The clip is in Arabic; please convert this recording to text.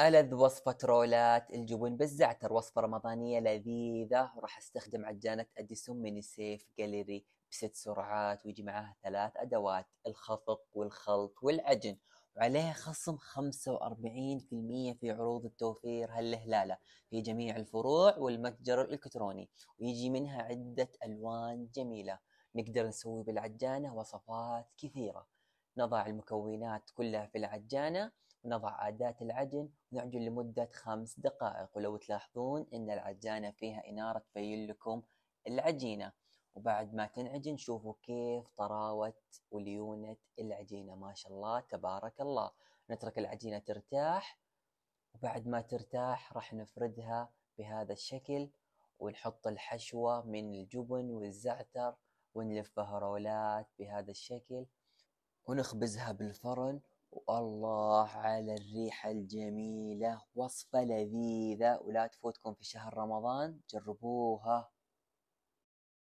ألذ وصفة رولات الجبن بالزعتر وصفة رمضانية لذيذة راح استخدم عجانة أديسون من سيف جاليري بست سرعات ويجي معاها ثلاث أدوات الخفق والخلط والعجن وعليها خصم 45% في عروض التوفير هالهلالة في جميع الفروع والمتجر الإلكتروني ويجي منها عدة ألوان جميلة نقدر نسوي بالعجانة وصفات كثيرة نضع المكونات كلها في العجانة نضع اداه العجن ونعجن لمدة خمس دقائق ولو تلاحظون أن العجانة فيها إنارة تبين لكم العجينة وبعد ما تنعجن شوفوا كيف طراوة وليونة العجينة ما شاء الله تبارك الله نترك العجينة ترتاح وبعد ما ترتاح راح نفردها بهذا الشكل ونحط الحشوة من الجبن والزعتر ونلفها رولات بهذا الشكل ونخبزها بالفرن الله على الريحة الجميلة وصفة لذيذة ولا تفوتكم في شهر رمضان جربوها